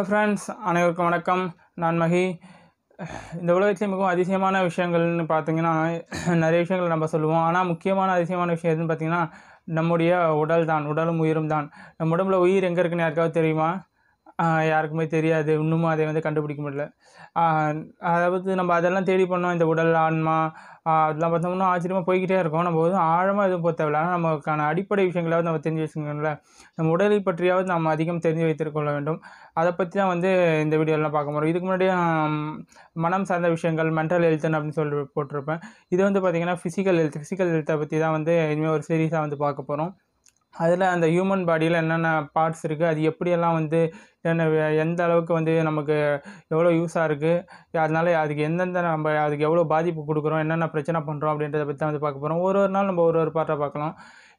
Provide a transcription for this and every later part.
hello friends அனைவருக்கும் வணக்கம் நான் மகி இந்த உலகத்தில் மிகவும் அதிசயமான விஷயங்கள்னு பார்த்தீங்கன்னா நிறைய விஷயங்கள் நம்ம சொல்லுவோம் ஆனால் முக்கியமான அதிசயமான விஷயம் எதுன்னு பார்த்திங்கன்னா நம்முடைய உடல் தான் உடலும் உயிரும் தான் நம்ம உடம்புல உயிர் எங்கே இருக்குன்னு யாருக்காவது தெரியுமா யாருக்குமே தெரியாது இன்னமும் அதை வந்து கண்டுபிடிக்க முடியல அதாவது நம்ம அதெல்லாம் தேடி பண்ணோம் இந்த உடல் ஆன்மா அதெல்லாம் பார்த்தோம்னா ஆச்சரியமாக போய்கிட்டே இருக்கோம் நம்ம வந்து ஆழமாக எதுவும் போக தேவையில்ல ஆனால் நமக்கான அடிப்படை விஷயங்களாவது நம்ம தெரிஞ்சு வச்சுக்கணும்ல நம்ம உடலை பற்றியாவது நம்ம அதிகம் தெரிஞ்சு வைத்துக்கொள்ள வேண்டும் அதை பற்றி தான் வந்து இந்த வீடியோலாம் பார்க்க போகிறோம் இதுக்கு முன்னாடியே மனம் சார்ந்த விஷயங்கள் மென்டல் ஹெல்த்னு அப்படின்னு சொல்லி போட்டிருப்பேன் இது வந்து பார்த்திங்கன்னா ஃபிசிக்கல் ஹெல்த் ஃபிசிக்கல் ஹெல்த்தை பற்றி தான் வந்து இனிமேல் ஒரு சீரீஸாக வந்து பார்க்க போகிறோம் அதில் அந்த ஹியூமன் பாடியில் என்னென்ன பார்ட்ஸ் இருக்குது அது எப்படியெல்லாம் வந்து என்ன எந்த அளவுக்கு வந்து நமக்கு எவ்வளோ யூஸாக இருக்குது அதனால் அதுக்கு எந்தெந்த நம்ம அதுக்கு எவ்வளோ பாதிப்பு கொடுக்குறோம் என்னென்ன பிரச்சனை பண்ணுறோம் அப்படின்றத பற்றி தான் வந்து பார்க்க போகிறோம் ஒரு ஒரு நாள் நம்ம ஒரு ஒரு பாட்டை பார்க்கலாம்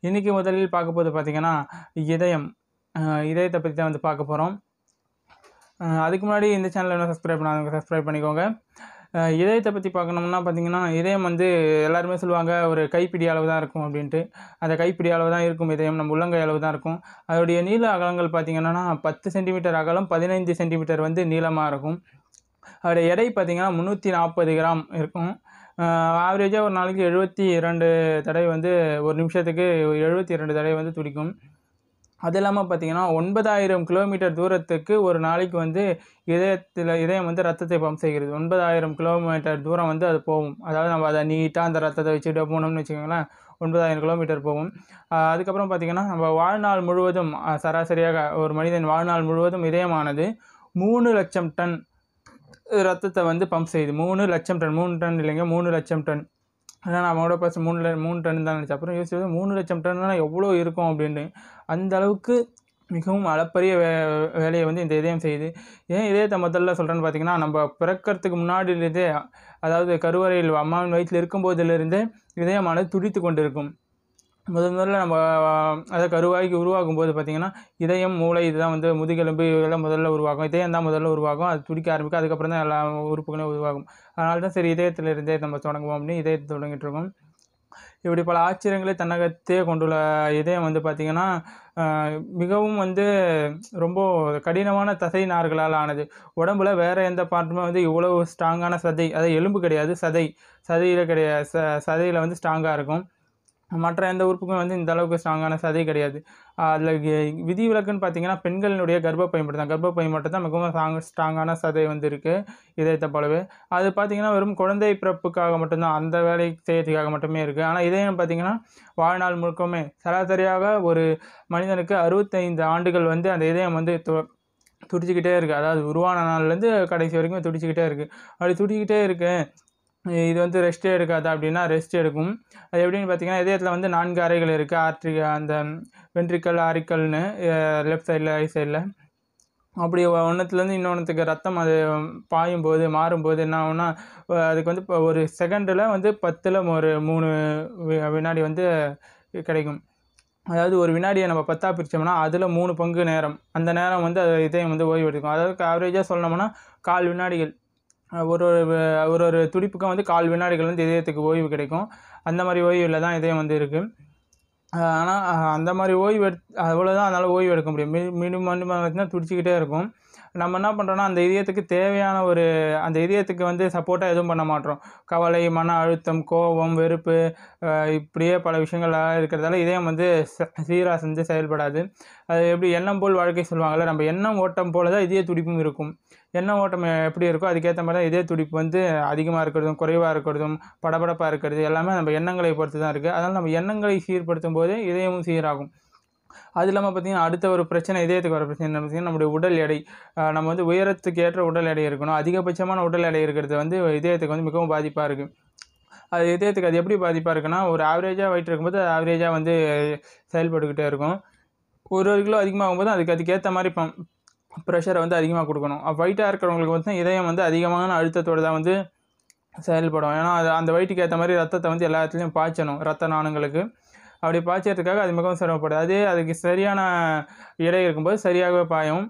இன்றைக்கி முதலில் பார்க்க போது பார்த்திங்கன்னா இதயம் இதயத்தை பற்றி தான் வந்து பார்க்க போகிறோம் அதுக்கு முன்னாடி இந்த சேனலில் என்ன சப்ஸ்கிரைப் பண்ணாதவங்க சப்ஸ்கிரைப் பண்ணிக்கோங்க இதயத்தை பற்றி பார்க்கணும்னா பார்த்திங்கன்னா இதயம் வந்து எல்லாருமே சொல்லுவாங்க ஒரு கைப்பிடி அளவு தான் இருக்கும் அப்படின்ட்டு அந்த கைப்பிடி அளவு தான் இருக்கும் இதயம் நம்ம உள்ளங்கை அளவு தான் இருக்கும் அதோடைய நீள அகலங்கள் பார்த்திங்கன்னா பத்து சென்டிமீட்டர் அகலம் பதினைந்து சென்டிமீட்டர் வந்து நீளமாக இருக்கும் அதோடைய எடை பார்த்திங்கன்னா முந்நூற்றி நாற்பது கிராம் இருக்கும் ஆவரேஜாக ஒரு நாளைக்கு எழுபத்தி இரண்டு தடவை வந்து ஒரு நிமிஷத்துக்கு எழுபத்தி இரண்டு தடவை வந்து துடிக்கும் அது இல்லாமல் பார்த்தீங்கன்னா ஒன்பதாயிரம் கிலோமீட்டர் தூரத்துக்கு ஒரு நாளைக்கு வந்து இதயத்தில் இதயம் வந்து ரத்தத்தை பம்ப் செய்கிறது ஒன்பதாயிரம் கிலோமீட்டர் தூரம் வந்து அது போகும் அதாவது நம்ம அதை நீட்டாக அந்த ரத்தத்தை வச்சுட்டு போனோம்னு வச்சுக்கோங்களேன் ஒன்பதாயிரம் கிலோமீட்டர் போகும் அதுக்கப்புறம் பார்த்திங்கன்னா நம்ம வாழ்நாள் முழுவதும் சராசரியாக ஒரு மனிதன் வாழ்நாள் முழுவதும் இதயமானது மூணு லட்சம் டன் ரத்தத்தை வந்து பம்ப் செய்யுது மூணு லட்சம் டன் மூணு டன் இல்லைங்க மூணு லட்சம் டன் ஆனால் நம்மளோட பஸ் மூணு மூணு டன் தான் நினச்சி அப்புறம் யோசிச்சு மூணு லட்சம் டன்னா எவ்வளோ இருக்கும் அப்படின்னு அந்த அளவுக்கு மிகவும் அளப்பரிய வே வேலையை வந்து இந்த இதயம் செய்யுது ஏன் இதயத்தை முதல்ல சொல்கிறேன்னு பார்த்தீங்கன்னா நம்ம பிறக்கிறதுக்கு முன்னாடியிலிருந்தே அதாவது கருவறையில் அம்மாவின் வயிற்றில் இருக்கும்போதிலிருந்தே இதயமானது துடித்து கொண்டிருக்கும் முதல் முதல்ல நம்ம அதை கருவாய்க்கு உருவாக்கும் போது பார்த்திங்கன்னா இதயம் மூளை இதுதான் வந்து முதுகெலும்பு இதெல்லாம் முதல்ல உருவாகும் இதயம் தான் முதல்ல உருவாகும் அது துடிக்க ஆரம்பிக்கும் அதுக்கப்புறம் தான் எல்லா உறுப்புகளும் உருவாகும் அதனால தான் சரி இதயத்தில் இருந்தே நம்ம தொடங்குவோம் அப்படின்னு இதயத்தை தொடங்கிட்டு இருக்கோம் இப்படி பல ஆச்சரியங்களை தன்னகத்தே கொண்டுள்ள இதயம் வந்து பார்த்திங்கன்னா மிகவும் வந்து ரொம்ப கடினமான தசை நார்களால் ஆனது உடம்புல வேறு எந்த பார்ட்டுமே வந்து இவ்வளவு ஸ்ட்ராங்கான சதை அதாவது எலும்பு கிடையாது சதை சதையில் கிடையாது ச சதையில் வந்து ஸ்ட்ராங்காக இருக்கும் மற்ற எந்த உறுப்புக்கும் வந்து இந்த அளவுக்கு ஸ்ட்ராங்கான சதை கிடையாது அதில் விதிவிலக்குன்னு பார்த்தீங்கன்னா பெண்களினுடைய கர்ப்பப்பை மட்டும் தான் கர்ப்பப்பை மட்டும் தான் மிகவும் ஸ்ட்ராங் ஸ்ட்ராங்கான சதை வந்து இருக்குது இதயத்தை போலவே அது பார்த்திங்கன்னா வெறும் குழந்தை பிறப்புக்காக மட்டும்தான் அந்த வேலை செய்யறதுக்காக மட்டுமே இருக்குது ஆனால் இதயம் பார்த்திங்கன்னா வாழ்நாள் முழுக்கமே சராசரியாக ஒரு மனிதனுக்கு அறுபத்தைந்து ஆண்டுகள் வந்து அந்த இதயம் வந்து துடிச்சிக்கிட்டே இருக்குது அதாவது உருவான நாள்லேருந்து கடைசி வரைக்கும் துடிச்சிக்கிட்டே இருக்குது அப்படி துடிச்சிக்கிட்டே இருக்கேன் இது வந்து ரெஸ்ட்டே எடுக்காது அப்படின்னா ரெஸ்ட் எடுக்கும் அது எப்படின்னு பார்த்தீங்கன்னா இதயத்தில் வந்து நான்கு அறைகள் இருக்குது ஆர்ட்ரி அந்த வென்ட்ரிக்கல் ஆரிக்கல்னு லெஃப்ட் சைடில் ரைட் சைடில் அப்படி ஒன்றுத்துலேருந்து இன்னொன்றுத்துக்கு ரத்தம் அது பாயும் போது மாறும்போது என்ன ஆகுனா அதுக்கு வந்து இப்போ ஒரு செகண்டில் வந்து பத்தில் ஒரு மூணு வினாடி வந்து கிடைக்கும் அதாவது ஒரு வினாடியை நம்ம பத்தாக பிரித்தோம்னா அதில் மூணு பங்கு நேரம் அந்த நேரம் வந்து அது இதயம் வந்து ஓய்வு எடுக்கும் அதாவது ஆவரேஜாக சொல்லணும்னா கால் வினாடிகள் ஒரு ஒரு ஒரு ஒரு துடிப்புக்கும் வந்து கால் வினாடிகள் வந்து இதயத்துக்கு ஓய்வு கிடைக்கும் அந்த மாதிரி ஓய்வில் தான் இதயம் வந்து இருக்குது ஆனால் அந்த மாதிரி ஓய்வு அவ்வளோ அவ்வளோதான் அதனால் ஓய்வு எடுக்க முடியும் மீ மீண்டும் மீண்டும் பார்த்தீங்கன்னா துடிச்சிக்கிட்டே இருக்கும் நம்ம என்ன பண்ணுறோன்னா அந்த இதயத்துக்கு தேவையான ஒரு அந்த இதயத்துக்கு வந்து சப்போர்ட்டாக எதுவும் பண்ண மாட்டோம் கவலை மன அழுத்தம் கோபம் வெறுப்பு இப்படியே பல விஷயங்களாக இருக்கிறதால இதயம் வந்து சீராக செஞ்சு செயல்படாது அது எப்படி எண்ணம் போல் வாழ்க்கை சொல்லுவாங்கள்ல நம்ம எண்ணம் ஓட்டம் போல தான் இதய துடிப்பும் இருக்கும் எண்ணெய் ஓட்டம் எப்படி இருக்கோ அதுக்கேற்ற மாதிரி தான் இதே துடிப்பு வந்து அதிகமாக இருக்கிறதும் குறைவாக இருக்கிறதும் படபடப்பாக இருக்கிறது எல்லாமே நம்ம எண்ணங்களை பொறுத்து தான் இருக்குது அதனால் நம்ம எண்ணங்களை சீர்படுத்தும் போது இதயமும் சீராகும் அது இல்லாமல் பார்த்திங்கன்னா அடுத்த ஒரு பிரச்சனை இதயத்துக்கு வர பிரச்சனை என்ன பார்த்திங்கன்னா நம்முடைய உடல் எடை நம்ம வந்து உயரத்துக்கு ஏற்ற உடல் எடை இருக்கணும் அதிகபட்சமான உடல் எடை இருக்கிறது வந்து இதயத்துக்கு வந்து மிகவும் பாதிப்பாக இருக்குது அது இதயத்துக்கு அது எப்படி பாதிப்பாக இருக்குன்னா ஒரு ஆவரேஜாக வயிற்று இருக்கும்போது அது ஆவரேஜாக வந்து செயல்பட்டுக்கிட்டே இருக்கும் ஒரு ஒரு கிலோ அதிகமாகும்போது அதுக்கு அதுக்கேற்ற மாதிரி இப்போ ப்ரெஷரை வந்து அதிகமாக கொடுக்கணும் வைட்டாக இருக்கிறவங்களுக்கு வந்து இதயம் வந்து அதிகமான அழுத்தத்தோடு தான் வந்து செயல்படும் ஏன்னா அது அந்த வயிற்றுக்கு ஏற்ற மாதிரி ரத்தத்தை வந்து எல்லா இடத்துலையும் பாய்ச்சணும் ரத்த நாணங்களுக்கு அப்படி பாய்ச்சதுக்காக அது மிகவும் சிரமப்படுது அதே அதுக்கு சரியான இடை இருக்கும்போது சரியாகவே பாயும்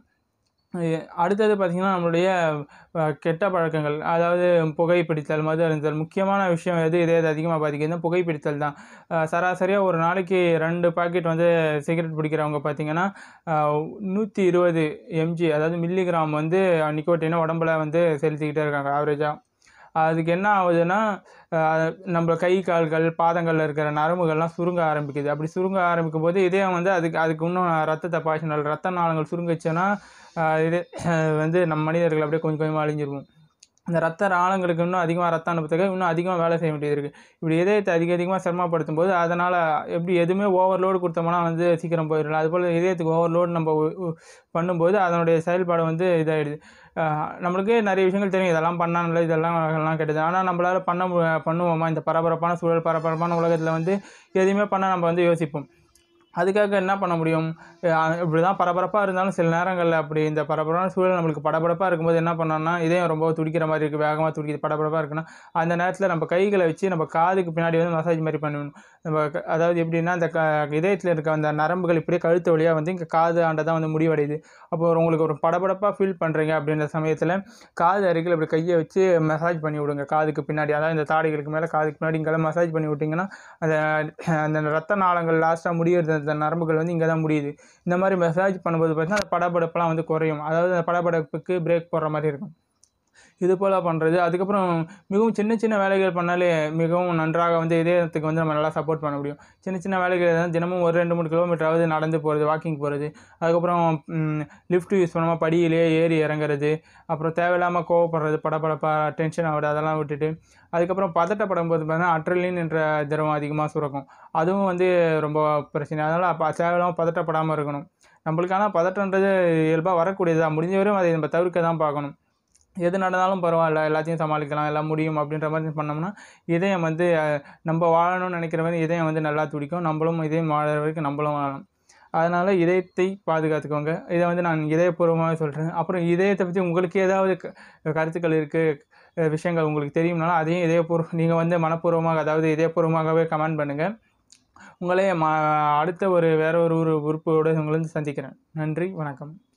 அடுத்தது பார்த்திங்கன்னா நம்மளுடைய கெட்ட பழக்கங்கள் அதாவது புகைப்பிடித்தல் மது அருந்துதல் முக்கியமான விஷயம் எது இதே இது அதிகமாக பாதிக்குதுன்னா புகைப்பிடித்தல் தான் சராசரியாக ஒரு நாளைக்கு ரெண்டு பாக்கெட் வந்து சிகரெட் பிடிக்கிறவங்க பார்த்திங்கன்னா நூற்றி இருபது எம்ஜி அதாவது மில்லிகிராம் வந்து நிக்கோட்டினா உடம்புல வந்து செலுத்திக்கிட்டே இருக்காங்க ஆவரேஜாக அதுக்கு என்ன ஆகுதுன்னா நம்ம கை கால்கள் பாதங்களில் இருக்கிற நரம்புகள்லாம் சுருங்க ஆரம்பிக்குது அப்படி சுருங்க ஆரம்பிக்கும் போது இதே வந்து அதுக்கு அதுக்கு இன்னும் ரத்தத்தை பாய்ச்சினால் ரத்த நாளங்கள் சுருங்கச்சுன்னா இது வந்து நம் மனிதர்கள் அப்படியே கொஞ்சம் கொஞ்சமாக அழிஞ்சிருவோம் அந்த ரத்த ராணங்களுக்கு இன்னும் அதிகமாக ரத்த அனுப்பத்துக்கு இன்னும் அதிகமாக வேலை செய்ய வேண்டியது இருக்குது இப்படி இதயத்தை அதிக அதிகமாக சிரமப்படுத்தும் போது அதனால் எப்படி எதுவுமே ஓவர்லோடு கொடுத்தோம்னா வந்து சீக்கிரம் போயிடல அதுபோல் இதயத்துக்கு ஓவர்லோடு நம்ம பண்ணும்போது அதனுடைய செயல்பாடு வந்து இதாகிடுது நம்மளுக்கு நிறைய விஷயங்கள் தெரியும் இதெல்லாம் பண்ணால் இதெல்லாம் எல்லாம் கெட்டது ஆனால் நம்மளால் பண்ண பண்ணுவோமா இந்த பரபரப்பான சூழல் பரபரப்பான உலகத்தில் வந்து எதுவுமே பண்ணால் நம்ம வந்து யோசிப்போம் அதுக்காக என்ன பண்ண முடியும் இப்படி தான் பரபரப்பாக இருந்தாலும் சில நேரங்களில் அப்படி இந்த பரபரப்பான சூழல் நம்மளுக்கு படபடப்பாக இருக்கும்போது என்ன பண்ணோம்னா இதயம் ரொம்ப துடிக்கிற மாதிரி இருக்குது வேகமாக துடிக்கிது படபடப்பாக இருக்குன்னா அந்த நேரத்தில் நம்ம கைகளை வச்சு நம்ம காதுக்கு பின்னாடி வந்து மசாஜ் மாதிரி பண்ணணும் நம்ம அதாவது எப்படின்னா அந்த க இதயத்தில் இருக்க அந்த நரம்புகள் இப்படியே கழுத்து வழியாக வந்து இங்கே காது ஆண்டை தான் வந்து முடிவடையுது அப்போ உங்களுக்கு ஒரு படபடப்பாக ஃபீல் பண்ணுறீங்க அப்படின்ற சமயத்தில் காது அருகில் இப்படி கையை வச்சு மசாஜ் பண்ணி விடுங்க காதுக்கு பின்னாடி அதாவது இந்த தாடைகளுக்கு மேலே காதுக்கு பின்னாடி இங்கெல்லாம் மசாஜ் பண்ணி விட்டிங்கன்னா அந்த அந்த ரத்த நாளங்கள் லாஸ்ட்டாக முடிகிறது நரம்புகள் வந்து இங்கே தான் முடியுது இந்த மாதிரி மசாஜ் பண்ணும்போது பார்த்தீங்கன்னா அந்த படப்படப்பெல்லாம் வந்து குறையும் அதாவது அந்த படப்படப்புக்கு பிரேக் போடுற மாதிரி இருக்கும் இது போல் பண்ணுறது அதுக்கப்புறம் மிகவும் சின்ன சின்ன வேலைகள் பண்ணாலே மிகவும் நன்றாக வந்து இதயத்துக்கு வந்து நம்ம நல்லா சப்போர்ட் பண்ண முடியும் சின்ன சின்ன வேலைகள் எதாவது தினமும் ஒரு ரெண்டு மூணு கிலோமீட்டராவது நடந்து போகிறது வாக்கிங் போகிறது அதுக்கப்புறம் லிஃப்ட் யூஸ் பண்ணாமல் படியிலேயே ஏறி இறங்குறது அப்புறம் தேவையில்லாமல் கோவப்படுறது படப்படப்பாக டென்ஷன் ஆகிறது அதெல்லாம் விட்டுட்டு அதுக்கப்புறம் பதட்டப்படும் போது பார்த்தீங்கன்னா அட்ரலின் என்ற திரவம் அதிகமாக சுரக்கும் அதுவும் வந்து ரொம்ப பிரச்சனை அதனால் அப்போ தேவையில்லாமல் பதட்டப்படாமல் இருக்கணும் நம்மளுக்கான பதட்டன்றது இயல்பாக வரக்கூடியதாக தான் முடிஞ்ச வரையும் அதை நம்ம தவிர்க்க தான் பார்க்கணும் எது நடந்தாலும் பரவாயில்ல எல்லாத்தையும் சமாளிக்கலாம் எல்லாம் முடியும் அப்படின்ற மாதிரி பண்ணோம்னா இதயம் வந்து நம்ம வாழணும்னு நினைக்கிற மாதிரி இதயம் வந்து நல்லா துடிக்கும் நம்மளும் இதயம் வாழற வரைக்கும் நம்மளும் வாழணும் அதனால் இதயத்தை பாதுகாத்துக்கோங்க இதை வந்து நான் இதயபூர்வமாக சொல்கிறேன் அப்புறம் இதயத்தை பற்றி உங்களுக்கு ஏதாவது கருத்துக்கள் இருக்குது விஷயங்கள் உங்களுக்கு தெரியும்னாலும் அதையும் இதயபூர்வம் நீங்கள் வந்து மனப்பூர்வமாக அதாவது இதயபூர்வமாகவே கமெண்ட் பண்ணுங்கள் உங்களே ம அடுத்த ஒரு வேற ஒரு ஒரு உறுப்போடு உங்களை சந்திக்கிறேன் நன்றி வணக்கம்